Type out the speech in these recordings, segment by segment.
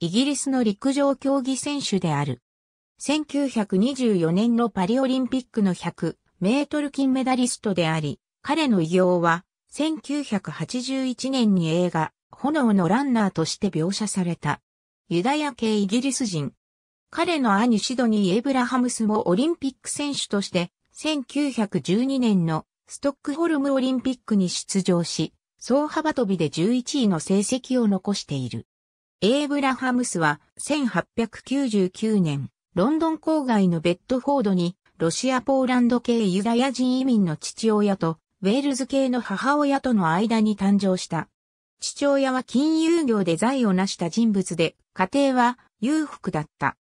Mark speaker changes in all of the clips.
Speaker 1: イギリスの陸上競技選手である。1924年のパリオリンピックの100メートル金メダリストであり、彼の偉業は1981年に映画炎のランナーとして描写された。ユダヤ系イギリス人。彼の兄シドニー・エブラハムスもオリンピック選手として1912年のストックホルムオリンピックに出場し、総幅跳びで11位の成績を残している。エイブラハムスは1899年、ロンドン郊外のベッドフォードに、ロシア・ポーランド系ユダヤ人移民の父親と、ウェールズ系の母親との間に誕生した。父親は金融業で財を成した人物で、家庭は裕福だった。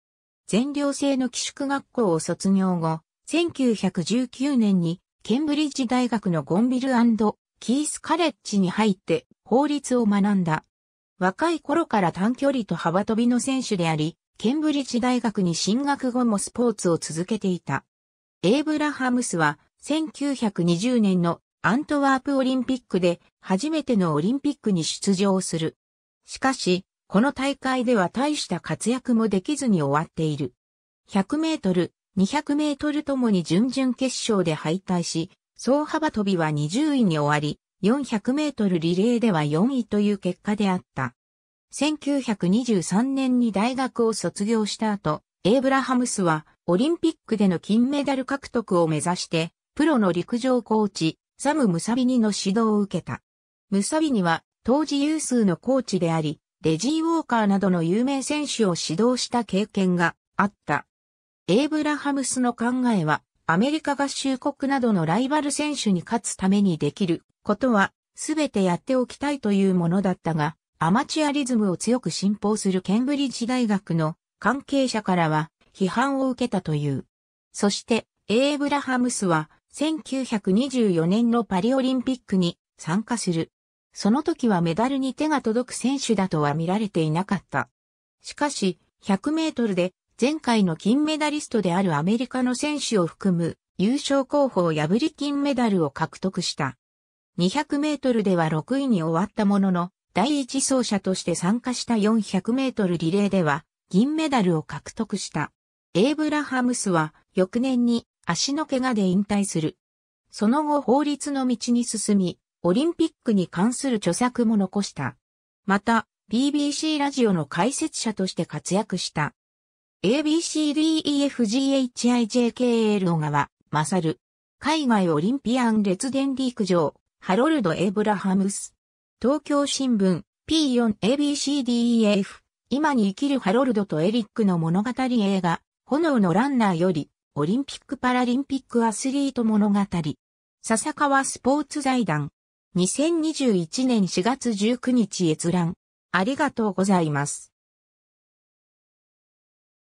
Speaker 1: 全寮制の寄宿学校を卒業後、1919年にケンブリッジ大学のゴンビルキースカレッジに入って法律を学んだ。若い頃から短距離と幅跳びの選手であり、ケンブリッジ大学に進学後もスポーツを続けていた。エイブラハムスは1920年のアントワープオリンピックで初めてのオリンピックに出場する。しかし、この大会では大した活躍もできずに終わっている。100メートル、200メートルともに準々決勝で敗退し、総幅跳びは20位に終わり、400メートルリレーでは4位という結果であった。1923年に大学を卒業した後、エイブラハムスはオリンピックでの金メダル獲得を目指して、プロの陸上コーチ、サム・ムサビニの指導を受けた。ムサビニは当時有数のコーチであり、レジー・ウォーカーなどの有名選手を指導した経験があった。エイブラハムスの考えは、アメリカ合衆国などのライバル選手に勝つためにできることは、すべてやっておきたいというものだったが、アマチュアリズムを強く信奉するケンブリッジ大学の関係者からは批判を受けたという。そして、エイブラハムスは1924年のパリオリンピックに参加する。その時はメダルに手が届く選手だとは見られていなかった。しかし、100メートルで前回の金メダリストであるアメリカの選手を含む優勝候補を破り金メダルを獲得した。200メートルでは6位に終わったものの、第一走者として参加した400メートルリレーでは、銀メダルを獲得した。エイブラハムスは、翌年に足の怪我で引退する。その後法律の道に進み、オリンピックに関する著作も残した。また、BBC ラジオの解説者として活躍した。ABCDEFGHIJKL 小川、マサル。海外オリンピアン列伝陸上、ハロルド・エブラハムス。東京新聞 P4ABCDEF。今に生きるハロルドとエリックの物語映画、炎のランナーより、オリンピック・パラリンピックアスリート物語。笹川スポーツ財団。2021年4月19日閲覧。ありがとうございます。